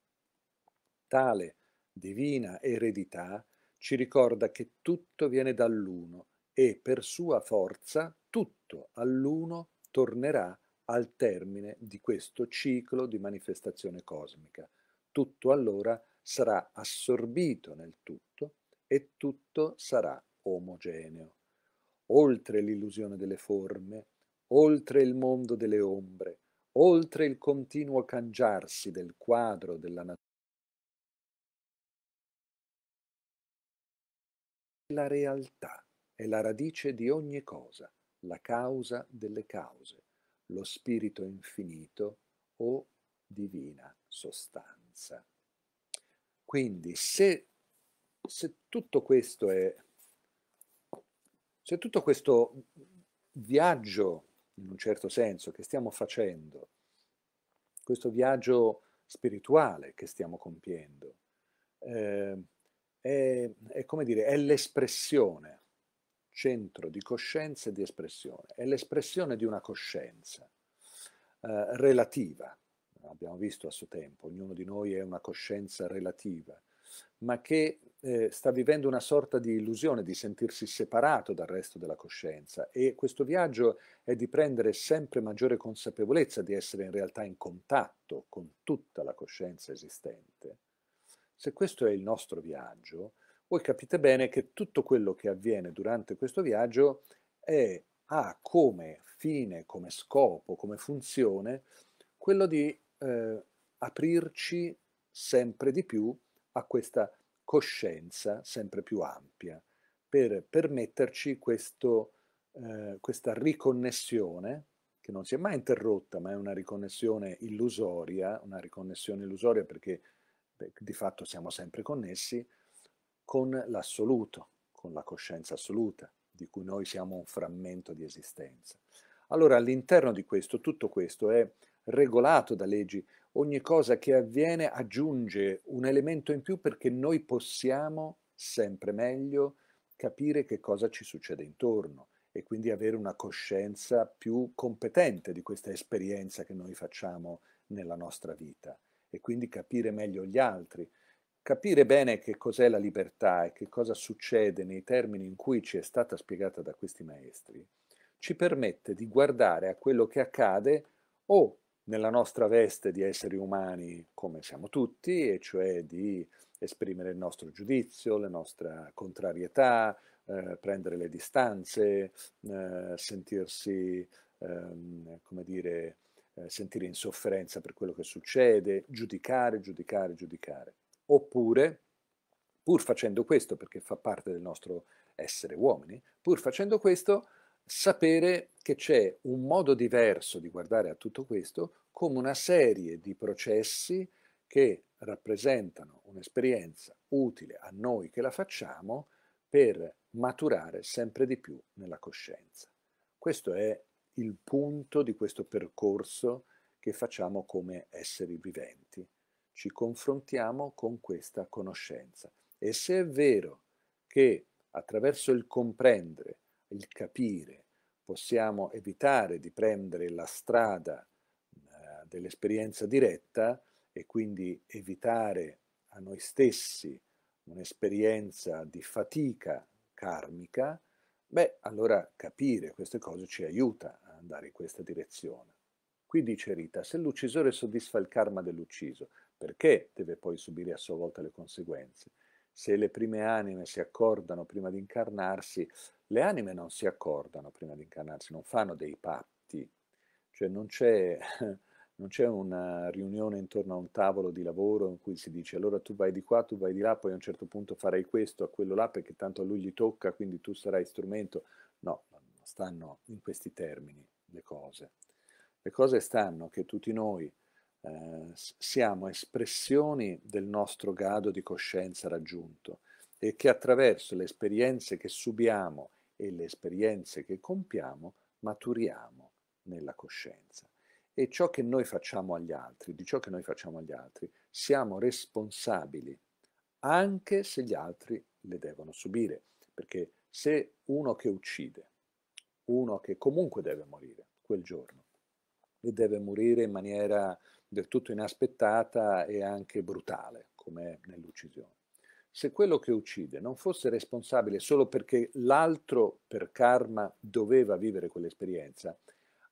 Tale divina eredità ci ricorda che tutto viene dall'uno e per sua forza tutto all'uno tornerà al termine di questo ciclo di manifestazione cosmica. Tutto allora è sarà assorbito nel tutto e tutto sarà omogeneo. Oltre l'illusione delle forme, oltre il mondo delle ombre, oltre il continuo cangiarsi del quadro della natura, la realtà è la radice di ogni cosa, la causa delle cause, lo spirito infinito o divina sostanza. Quindi se, se tutto questo è, se tutto questo viaggio, in un certo senso, che stiamo facendo, questo viaggio spirituale che stiamo compiendo, eh, è, è, come dire, è l'espressione, centro di coscienza e di espressione, è l'espressione di una coscienza eh, relativa, abbiamo visto a suo tempo, ognuno di noi è una coscienza relativa, ma che eh, sta vivendo una sorta di illusione di sentirsi separato dal resto della coscienza e questo viaggio è di prendere sempre maggiore consapevolezza di essere in realtà in contatto con tutta la coscienza esistente. Se questo è il nostro viaggio, voi capite bene che tutto quello che avviene durante questo viaggio è, ha come fine, come scopo, come funzione quello di eh, aprirci sempre di più a questa coscienza sempre più ampia, per permetterci questo, eh, questa riconnessione, che non si è mai interrotta, ma è una riconnessione illusoria, una riconnessione illusoria perché beh, di fatto siamo sempre connessi, con l'assoluto, con la coscienza assoluta, di cui noi siamo un frammento di esistenza. Allora all'interno di questo, tutto questo è regolato da leggi, ogni cosa che avviene aggiunge un elemento in più perché noi possiamo sempre meglio capire che cosa ci succede intorno e quindi avere una coscienza più competente di questa esperienza che noi facciamo nella nostra vita e quindi capire meglio gli altri, capire bene che cos'è la libertà e che cosa succede nei termini in cui ci è stata spiegata da questi maestri, ci permette di guardare a quello che accade o nella nostra veste di esseri umani come siamo tutti, e cioè di esprimere il nostro giudizio, la nostra contrarietà, eh, prendere le distanze, eh, sentirsi, ehm, come dire, eh, sentire insofferenza per quello che succede, giudicare, giudicare, giudicare. Oppure, pur facendo questo, perché fa parte del nostro essere uomini, pur facendo questo, sapere che c'è un modo diverso di guardare a tutto questo come una serie di processi che rappresentano un'esperienza utile a noi che la facciamo per maturare sempre di più nella coscienza. Questo è il punto di questo percorso che facciamo come esseri viventi. Ci confrontiamo con questa conoscenza. E se è vero che attraverso il comprendere il capire, possiamo evitare di prendere la strada eh, dell'esperienza diretta e quindi evitare a noi stessi un'esperienza di fatica karmica, beh, allora capire queste cose ci aiuta ad andare in questa direzione. Qui dice Rita, se l'uccisore soddisfa il karma dell'ucciso, perché deve poi subire a sua volta le conseguenze? Se le prime anime si accordano prima di incarnarsi, le anime non si accordano prima di incarnarsi, non fanno dei patti, cioè non c'è, non c'è una riunione intorno a un tavolo di lavoro in cui si dice allora tu vai di qua, tu vai di là, poi a un certo punto farai questo a quello là perché tanto a lui gli tocca, quindi tu sarai strumento. No, non stanno in questi termini le cose. Le cose stanno che tutti noi eh, siamo espressioni del nostro grado di coscienza raggiunto e che attraverso le esperienze che subiamo e le esperienze che compiamo maturiamo nella coscienza. E ciò che noi facciamo agli altri, di ciò che noi facciamo agli altri, siamo responsabili, anche se gli altri le devono subire. Perché se uno che uccide, uno che comunque deve morire quel giorno, e deve morire in maniera del tutto inaspettata e anche brutale, come nell'uccisione, se quello che uccide non fosse responsabile solo perché l'altro per karma doveva vivere quell'esperienza,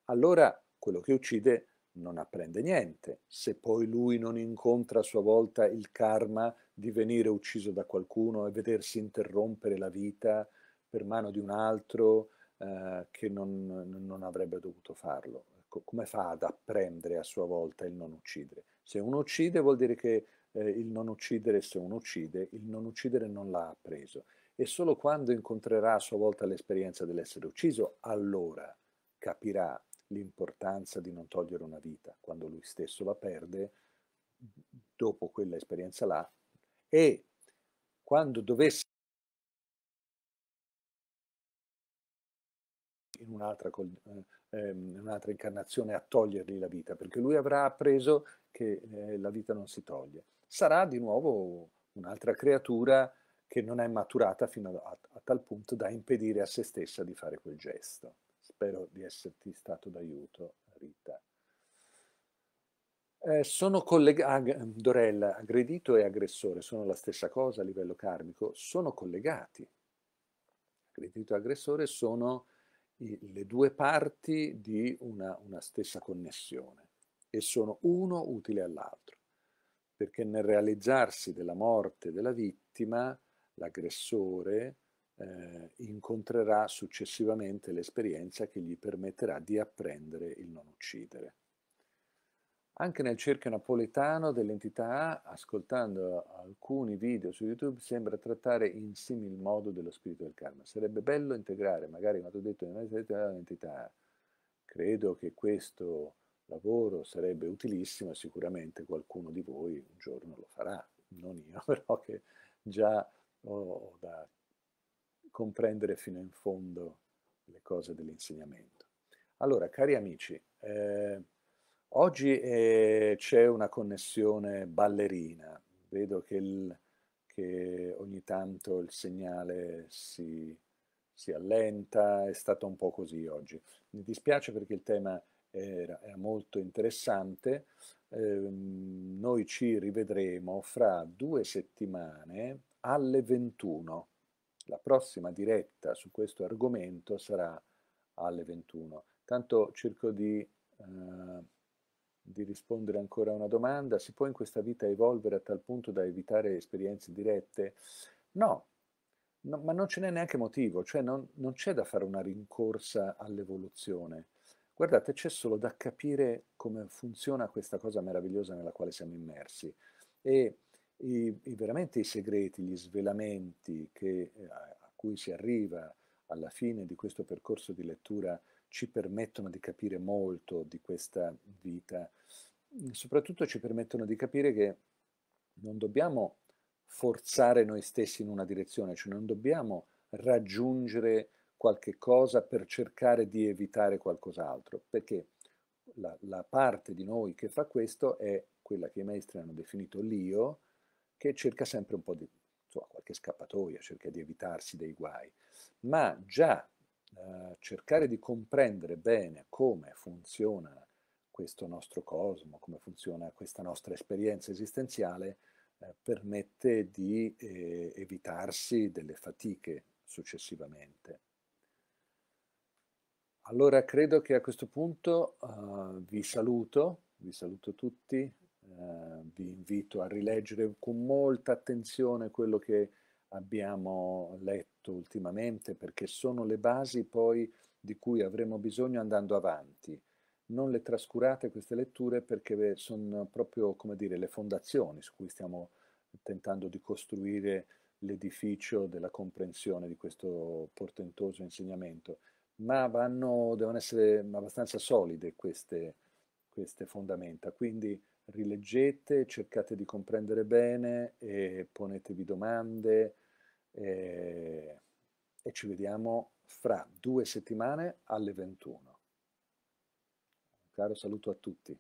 allora quello che uccide non apprende niente, se poi lui non incontra a sua volta il karma di venire ucciso da qualcuno e vedersi interrompere la vita per mano di un altro eh, che non, non, avrebbe dovuto farlo. Ecco, come fa ad apprendere a sua volta il non uccidere? Se uno uccide vuol dire che eh, il non uccidere, se uno uccide, il non uccidere non l'ha appreso. E solo quando incontrerà a sua volta l'esperienza dell'essere ucciso, allora capirà l'importanza di non togliere una vita. Quando lui stesso la perde, dopo quella esperienza là, e quando dovesse in un'altra, eh, ehm, un'altra incarnazione a togliergli la vita, perché lui avrà appreso che eh, la vita non si toglie. Sarà di nuovo un'altra creatura che non è maturata fino a, a tal punto da impedire a se stessa di fare quel gesto. Spero di esserti stato d'aiuto, Rita. Eh, sono collegati, Dorella, aggredito e aggressore sono la stessa cosa a livello karmico, sono collegati. Aggredito e aggressore sono i, le due parti di una, una stessa connessione e sono uno utile all'altro, perché nel realizzarsi della morte della vittima l'aggressore eh, incontrerà successivamente l'esperienza che gli permetterà di apprendere il non uccidere. Anche nel cerchio napoletano dell'entità A, ascoltando alcuni video su YouTube, sembra trattare in simil modo dello spirito del karma. Sarebbe bello integrare, magari quanto detto nell'entità A. Credo che questo lavoro, sarebbe utilissimo e sicuramente qualcuno di voi un giorno lo farà, non io, però che già ho da comprendere fino in fondo le cose dell'insegnamento. Allora, cari amici, eh, oggi eh, c'è una connessione ballerina, vedo che, il, che, ogni tanto il segnale si, si allenta, è stato un po' così oggi. Mi dispiace perché il tema era, era molto interessante. Eh, noi ci rivedremo fra due settimane alle 21. La prossima diretta su questo argomento sarà alle 21. Tanto cerco di, eh, di rispondere ancora a una domanda. Si può in questa vita evolvere a tal punto da evitare esperienze dirette? No, no ma non ce n'è neanche motivo, cioè non, non c'è da fare una rincorsa all'evoluzione. Guardate, c'è solo da capire come funziona questa cosa meravigliosa nella quale siamo immersi e i, i veramente i segreti, gli svelamenti che, eh, a cui si arriva alla fine di questo percorso di lettura ci permettono di capire molto di questa vita, soprattutto ci permettono di capire che non dobbiamo forzare noi stessi in una direzione, cioè non dobbiamo raggiungere qualche cosa per cercare di evitare qualcos'altro, perché la, la, parte di noi che fa questo è quella che i maestri hanno definito l'io, che cerca sempre un po' di, insomma, qualche scappatoia, cerca di evitarsi dei guai, ma già eh, cercare di comprendere bene come funziona questo nostro cosmo, come funziona questa nostra esperienza esistenziale, eh, permette di eh, evitarsi delle fatiche successivamente. Allora credo che a questo punto uh, vi saluto, vi saluto tutti, uh, vi invito a rileggere con molta attenzione quello che abbiamo letto ultimamente perché sono le basi poi di cui avremo bisogno andando avanti. Non le trascurate queste letture perché sono proprio come dire le fondazioni su cui stiamo tentando di costruire l'edificio della comprensione di questo portentoso insegnamento ma vanno, devono essere abbastanza solide queste, queste fondamenta. Quindi rileggete, cercate di comprendere bene, e ponetevi domande e, e ci vediamo fra due settimane alle 21. Un caro saluto a tutti.